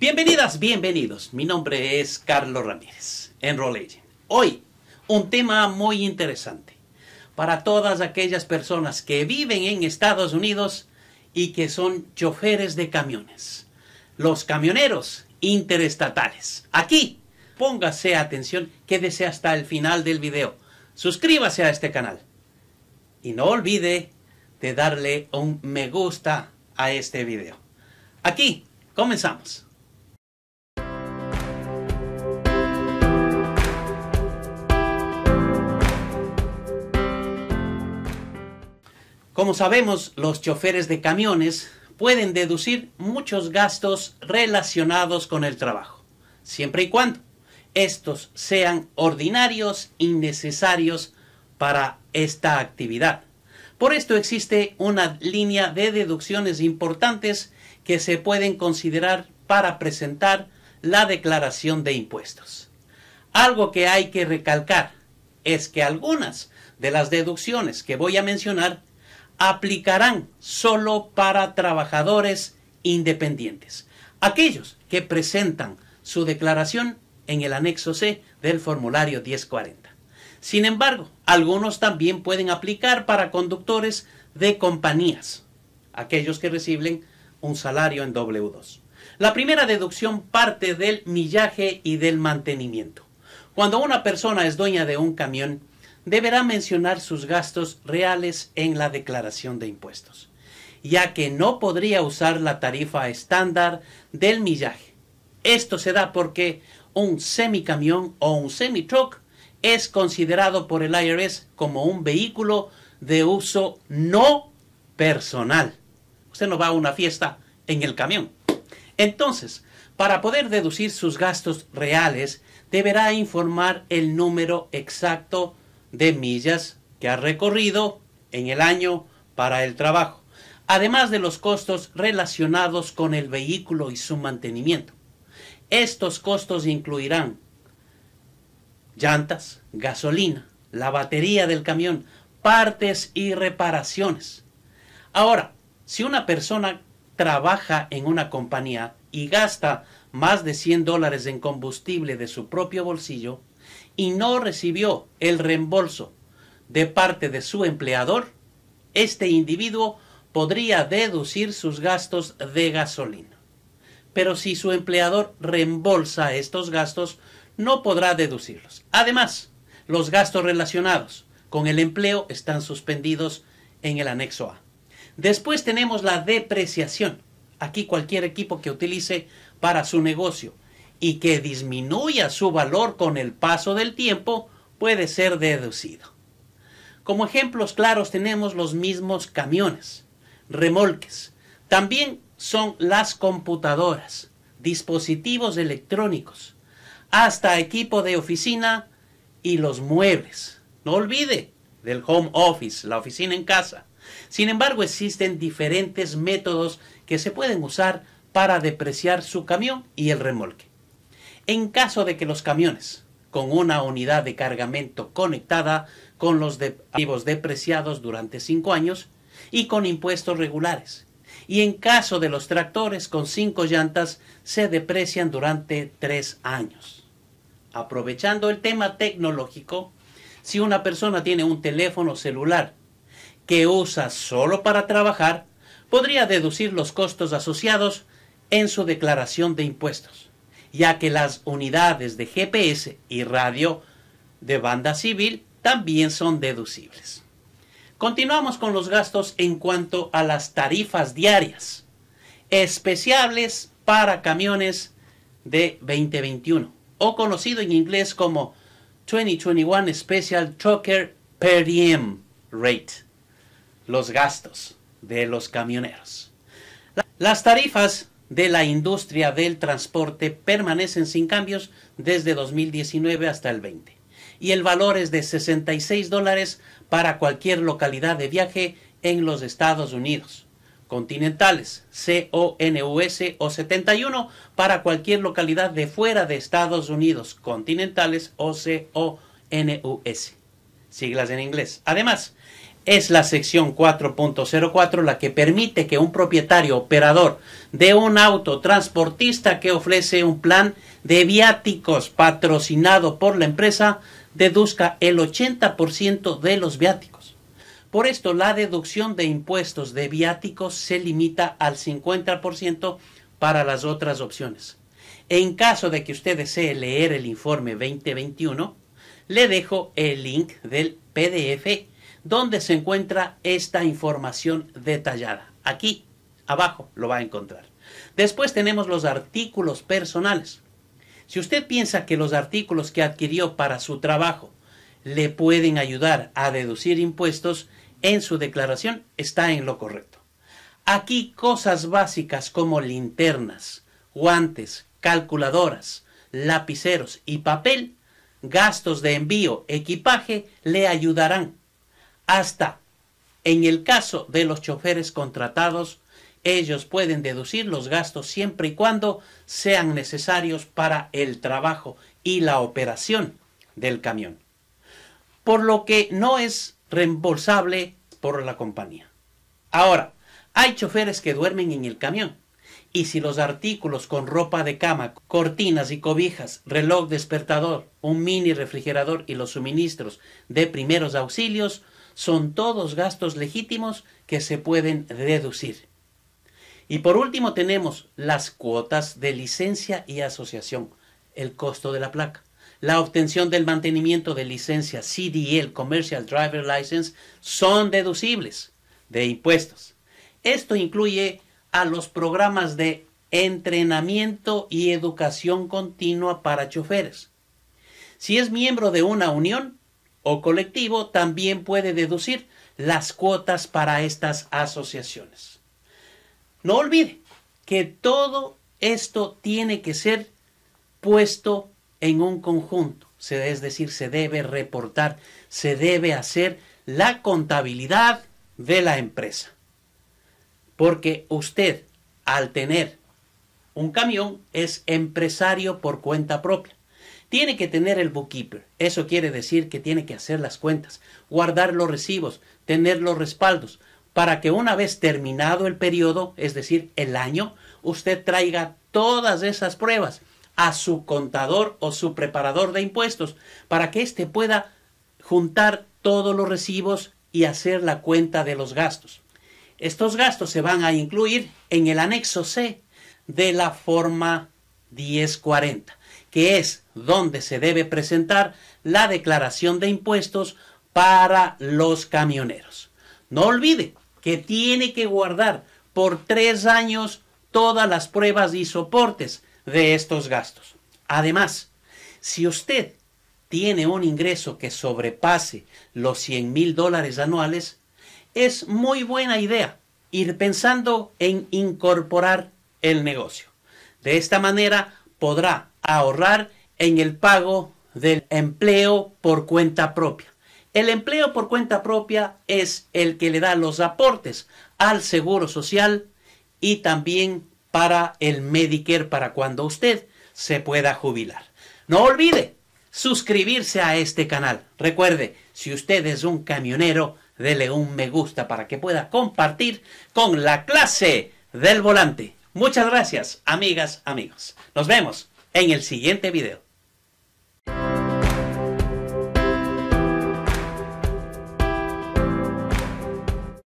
Bienvenidas, bienvenidos. Mi nombre es Carlos Ramírez en Roll Hoy, un tema muy interesante para todas aquellas personas que viven en Estados Unidos y que son choferes de camiones. Los camioneros interestatales. Aquí, póngase atención, quédese hasta el final del video. Suscríbase a este canal. Y no olvide de darle un me gusta a este video. Aquí, comenzamos. Como sabemos, los choferes de camiones pueden deducir muchos gastos relacionados con el trabajo, siempre y cuando estos sean ordinarios y necesarios para esta actividad. Por esto existe una línea de deducciones importantes que se pueden considerar para presentar la declaración de impuestos. Algo que hay que recalcar es que algunas de las deducciones que voy a mencionar aplicarán solo para trabajadores independientes, aquellos que presentan su declaración en el anexo C del formulario 1040. Sin embargo, algunos también pueden aplicar para conductores de compañías, aquellos que reciben un salario en W2. La primera deducción parte del millaje y del mantenimiento. Cuando una persona es dueña de un camión, deberá mencionar sus gastos reales en la declaración de impuestos, ya que no podría usar la tarifa estándar del millaje. Esto se da porque un semicamión o un semi-truck es considerado por el IRS como un vehículo de uso no personal. Usted no va a una fiesta en el camión. Entonces, para poder deducir sus gastos reales, deberá informar el número exacto de millas que ha recorrido en el año para el trabajo, además de los costos relacionados con el vehículo y su mantenimiento. Estos costos incluirán llantas, gasolina, la batería del camión, partes y reparaciones. Ahora, si una persona trabaja en una compañía y gasta más de 100 dólares en combustible de su propio bolsillo, y no recibió el reembolso de parte de su empleador, este individuo podría deducir sus gastos de gasolina. Pero si su empleador reembolsa estos gastos, no podrá deducirlos. Además, los gastos relacionados con el empleo están suspendidos en el anexo A. Después tenemos la depreciación. Aquí cualquier equipo que utilice para su negocio y que disminuya su valor con el paso del tiempo puede ser deducido. Como ejemplos claros tenemos los mismos camiones, remolques, también son las computadoras, dispositivos electrónicos, hasta equipo de oficina y los muebles. No olvide del home office, la oficina en casa. Sin embargo, existen diferentes métodos que se pueden usar para depreciar su camión y el remolque en caso de que los camiones con una unidad de cargamento conectada con los de activos depreciados durante cinco años y con impuestos regulares. Y en caso de los tractores con cinco llantas se deprecian durante tres años. Aprovechando el tema tecnológico, si una persona tiene un teléfono celular que usa solo para trabajar, podría deducir los costos asociados en su declaración de impuestos ya que las unidades de GPS y radio de banda civil también son deducibles. Continuamos con los gastos en cuanto a las tarifas diarias, especiales para camiones de 2021, o conocido en inglés como 2021 Special Trucker Per Diem Rate, los gastos de los camioneros. Las tarifas de la industria del transporte permanecen sin cambios desde 2019 hasta el 20. Y el valor es de 66 dólares para cualquier localidad de viaje en los Estados Unidos. Continentales, CONUS o 71 para cualquier localidad de fuera de Estados Unidos. Continentales o CONUS. Siglas en inglés. Además, es la sección 4.04 la que permite que un propietario operador de un auto transportista que ofrece un plan de viáticos patrocinado por la empresa deduzca el 80% de los viáticos. Por esto, la deducción de impuestos de viáticos se limita al 50% para las otras opciones. En caso de que usted desee leer el informe 2021, le dejo el link del PDF Dónde se encuentra esta información detallada. Aquí abajo lo va a encontrar. Después tenemos los artículos personales. Si usted piensa que los artículos que adquirió para su trabajo le pueden ayudar a deducir impuestos en su declaración, está en lo correcto. Aquí cosas básicas como linternas, guantes, calculadoras, lapiceros y papel, gastos de envío, equipaje, le ayudarán hasta en el caso de los choferes contratados, ellos pueden deducir los gastos siempre y cuando sean necesarios para el trabajo y la operación del camión, por lo que no es reembolsable por la compañía. Ahora, hay choferes que duermen en el camión y si los artículos con ropa de cama, cortinas y cobijas, reloj despertador, un mini refrigerador y los suministros de primeros auxilios son todos gastos legítimos que se pueden deducir. Y por último tenemos las cuotas de licencia y asociación, el costo de la placa, la obtención del mantenimiento de licencia CDL, Commercial Driver License, son deducibles de impuestos. Esto incluye a los programas de entrenamiento y educación continua para choferes. Si es miembro de una unión, o colectivo también puede deducir las cuotas para estas asociaciones. No olvide que todo esto tiene que ser puesto en un conjunto, es decir, se debe reportar, se debe hacer la contabilidad de la empresa. Porque usted, al tener un camión, es empresario por cuenta propia. Tiene que tener el bookkeeper. Eso quiere decir que tiene que hacer las cuentas, guardar los recibos, tener los respaldos, para que una vez terminado el periodo, es decir, el año, usted traiga todas esas pruebas a su contador o su preparador de impuestos, para que éste pueda juntar todos los recibos y hacer la cuenta de los gastos. Estos gastos se van a incluir en el anexo C de la forma 1040, que es donde se debe presentar la declaración de impuestos para los camioneros. No olvide que tiene que guardar por tres años todas las pruebas y soportes de estos gastos. Además, si usted tiene un ingreso que sobrepase los 100 mil dólares anuales, es muy buena idea ir pensando en incorporar el negocio. De esta manera podrá ahorrar en el pago del empleo por cuenta propia. El empleo por cuenta propia es el que le da los aportes al Seguro Social y también para el Medicare para cuando usted se pueda jubilar. No olvide suscribirse a este canal. Recuerde, si usted es un camionero, dele un me gusta para que pueda compartir con la clase del volante. Muchas gracias, amigas, amigos. Nos vemos en el siguiente video.